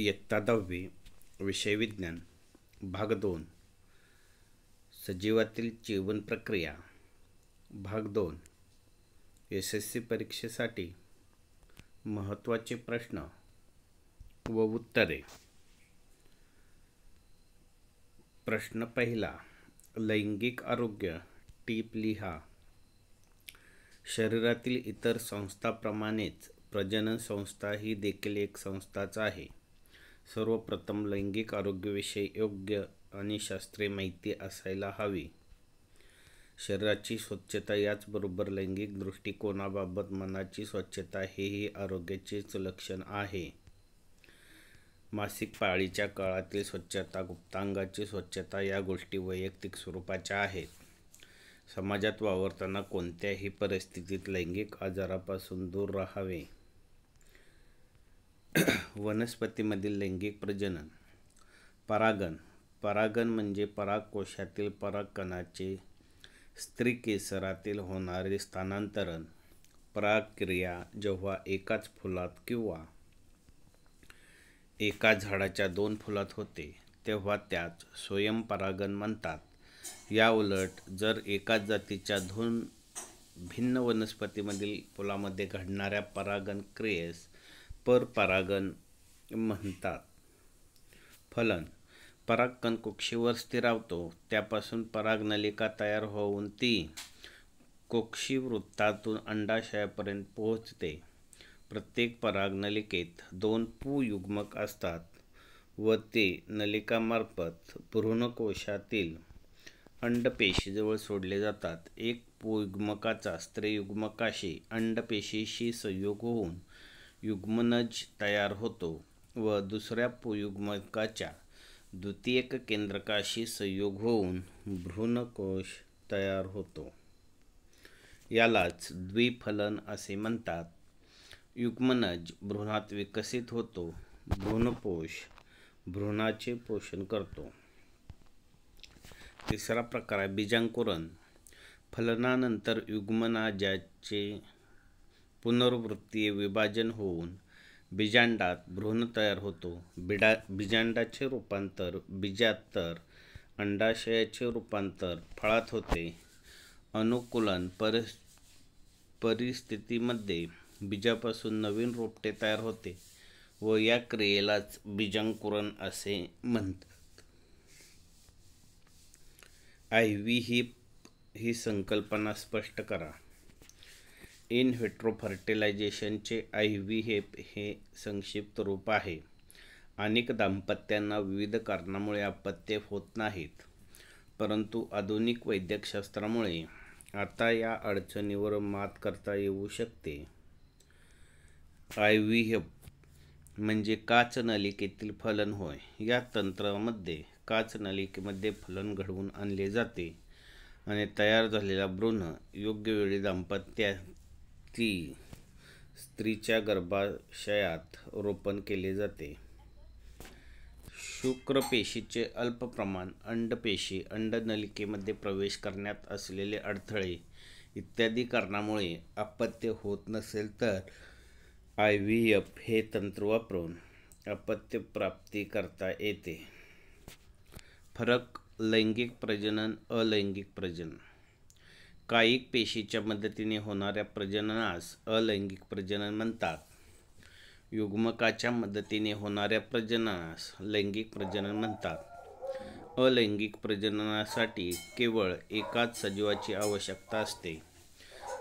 इयत्ता दहावी विषय विज्ञान भाग दोन सजीवातील जीवन प्रक्रिया भाग दोन सी परीक्षेसाठी महत्त्वाचे प्रश्न व उत्तरे प्रश्न पहिला लैंगिक आरोग्य टीप लिहा शरीरातील इतर संस्थाप्रमाणेच प्रजनन संस्था ही देखील एक संस्थाच आहे सर्वप्रथम लैंगिक आरोग्याविषयी योग्य आणि शास्त्रीय माहिती असायला हवी शरीराची स्वच्छता याचबरोबर लैंगिक दृष्टिकोनाबाबत मनाची स्वच्छता हेही आरोग्याचेच लक्षण आहे मासिक पाळीच्या काळातील स्वच्छता गुप्तांगाची स्वच्छता या गोष्टी वैयक्तिक स्वरूपाच्या आहेत समाजात वावरताना कोणत्याही परिस्थितीत लैंगिक आजारापासून दूर राहावे वनस्पतीमधील लैंगिक प्रजनन परागण परागण म्हणजे परागकोशातील परागकणाचे स्त्री केसरातील होणारे स्थानांतरण परागक्रिया जेव्हा एकाच फुलात किंवा एका झाडाच्या दोन फुलात होते तेव्हा त्याच स्वयंपरागण म्हणतात याउलट जर एकाच जातीच्या दोन भिन्न वनस्पतीमधील फुलामध्ये घडणाऱ्या परागण क्रियेस परपरागण म्हणतात फलन परागकण कोक्षीवर स्थिरावतो त्यापासून परागनलिका तयार होऊन ती कोक्षीवृत्तातून अंडाशयापर्यंत पोहोचते प्रत्येक परागनलिकेत दोन पुयुग्मक असतात व ते नलिकामार्फत भ्रूणकोशातील अंडपेशीजवळ सोडले जातात एक पुयुग्मकाचा स्त्रीयुग्मकाशी अंडपेशीशी संयोग होऊन युग्मनज तयार होतो व दुसऱ्या पुयुग्मकाच्या द्वितीयक केंद्रकाशी संयोग होऊन भ्रूणकोश तयार होतो यालाच द्विफलन असे म्हणतात युग्मनज भ्रूणात विकसित होतो भ्रूणपोष भ्रूणाचे पोषण करतो तिसरा प्रकार आहे बीजांकुरण फलनानंतर युग्मनाजाचे पुनर्वृत्तीय विभाजन होऊन बीजांडात भ्रूण तयार होतो बिडा बीजांडाचे रूपांतर बीजात तर अंडाशयाचे रूपांतर फळात होते अनुकूलन परिस् परिस्थितीमध्ये बीजापासून नवीन रोपटे तयार होते व या क्रियेलाच बीजांकुरण असे म्हणतात व्ही ही ही संकल्पना स्पष्ट करा इन व्हिट्रो फर्टिलायझेशनचे आय व्ही हेप हे संक्षिप्त रूप आहे अनेक दाम्पत्यांना विविध कारणामुळे अपत्ये होत नाहीत परंतु आधुनिक वैद्यकशास्त्रामुळे आता या अडचणीवर मात करता येऊ शकते आय व्ही हेप म्हणजे काच नलिकेतील फलन होय या तंत्रामध्ये काच नलिकेमध्ये फलन घडवून आणले जाते आणि तयार झालेला भ्रूण योग्य वेळी दाम्पत्या स्त्री स्त्रीच्या गर्भाशयात रोपण केले जाते शुक्रपेशीचे अल्प प्रमाण अंडपेशी अंडनलिकेमध्ये प्रवेश करण्यात असलेले अडथळे इत्यादी कारणामुळे अपत्य होत नसेल तर आय व्ही एफ हे तंत्र वापरून अपत्य प्राप्ती करता येते फरक लैंगिक प्रजनन अलैंगिक प्रजनन कायिक पेशीच्या मदतीने होणाऱ्या प्रजननास अलैंगिक प्रजनन म्हणतात युग्मकाच्या मदतीने होणाऱ्या प्रजननास लैंगिक प्रजनन म्हणतात अलैंगिक प्रजननासाठी केवळ एकाच सजीवाची आवश्यकता असते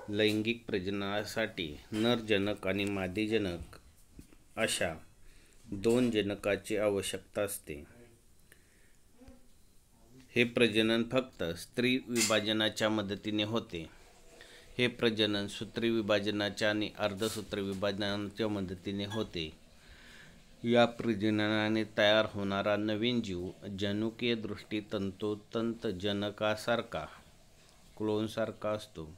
लैंगिक प्रजननासाठी नरजनक आणि मादीजनक अशा दोन जनकाची आवश्यकता असते हे प्रजनन फक्त स्त्री विभाजनाच्या मदतीने होते हे प्रजनन सूत्री विभाजनाच्या आणि अर्धसूत्री विभाजनाच्या मदतीने होते या प्रजननाने तयार होणारा नवीन जीव जनुकीय दृष्टी तंतोतंत जनकासारखा क्लोनसारखा असतो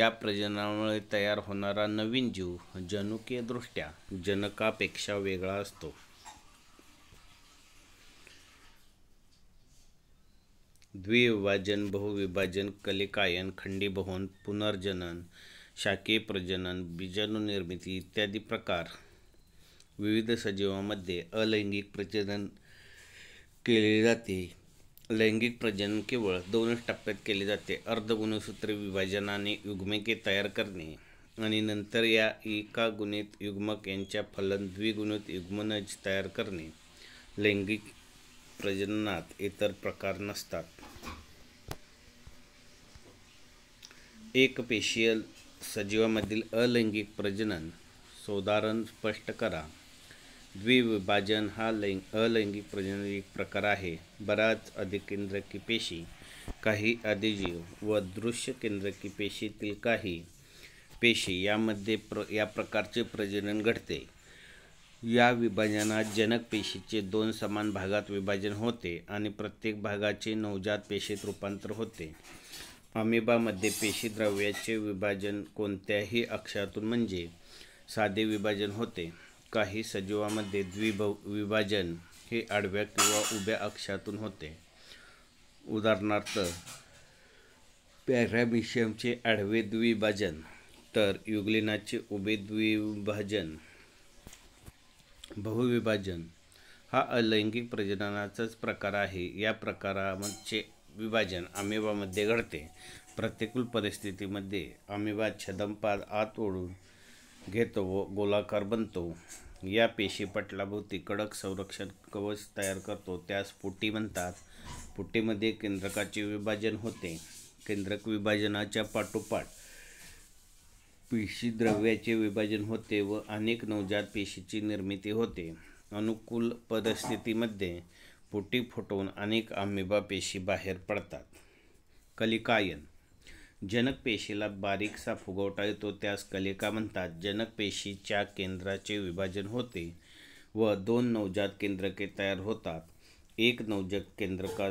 या प्रजननामुळे तयार होणारा नवीन जीव जनुकीयदृष्ट्या जनकापेक्षा वेगळा असतो द्विविभाजन बहुविभाजन खंडी खंडीभवन पुनर्जनन शाकीय प्रजनन बीजाणुनिर्मिती इत्यादी प्रकार विविध सजीवामध्ये अलैंगिक प्रजनन केले जाते लैंगिक प्रजनन केवळ दोनच टप्प्यात केले जाते अर्धगुणसूत्र विभाजनाने युग्मके तयार करणे आणि नंतर या एका गुणित युग्मक यांच्या फलन द्विगुणित युग्मनज तयार करणे लैंगिक प्रजननात इतर प्रकार नसतात एकपेशीय सजीवामधील अलैंगिक प्रजनन सोदारण स्पष्ट करा द्विविभाजन हा लैंग अलैंगिक प्रजनन एक प्रकार आहे बराच अधिकेंद्रकी पेशी काही अधिजीव व दृश्य केंद्रकी पेशीतील काही पेशी यामध्ये प्र या प्रकारचे प्रजनन घडते या विभाजनात जनक पेशीचे दोन समान भागात विभाजन होते आणि प्रत्येक भागाचे नवजात पेशीत रूपांतर होते अमिबामध्ये पेशी द्रव्याचे विभाजन कोणत्याही अक्षातून म्हणजे साधे विभाजन होते काही सजीवामध्ये द्विभव विभाजन हे आडव्या किंवा उभ्या अक्षातून होते उदाहरणार्थ पॅरामिशियमचे आडवे द्विभाजन तर युग्लिनाचे उभे द्विभाजन बहुविभाजन हा अलैंगिक प्रजननाचाच प्रकार आहे या प्रकारामध्ये विभाजन आमिबामध्ये घडते प्रतिकूल परिस्थितीमध्ये आमेबा छदंपात आत ओढून घेतो व गोलाकार बनतो या पेशीपटलाभोवती कडक संरक्षण कवच तयार करतो त्यास पुटी म्हणतात पुटीमध्ये केंद्रकाचे विभाजन होते केंद्रक विभाजनाच्या पाठोपाठ पेशीद्रव्याचे विभाजन होते व अनेक नवजात पेशीची निर्मिती होते अनुकूल पदस्थितीमध्ये फुटी फुटवून अनेक आंबिबा पेशी बाहेर पडतात कलिकायन जनक पेशीला बारीकसा फुगवटा येतो त्यास कलिका म्हणतात जनक पेशीच्या केंद्राचे विभाजन होते व दोन नवजात केंद्रके तयार होतात एक नवजात केंद्रका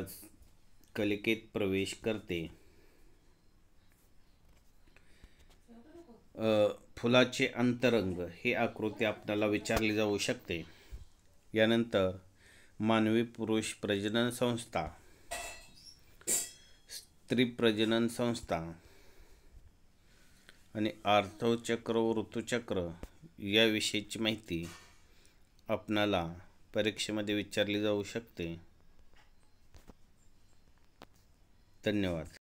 कलिकेत प्रवेश करते फुलाचे अंतरंग हे आकृती आपल्याला विचारली जाऊ शकते यानंतर मानवी पुरुष प्रजनन संस्था स्त्री प्रजनन संस्था आणि आर्थवचक्र व ऋतुचक्र याविषयीची माहिती आपणाला परीक्षेमध्ये विचारली जाऊ शकते धन्यवाद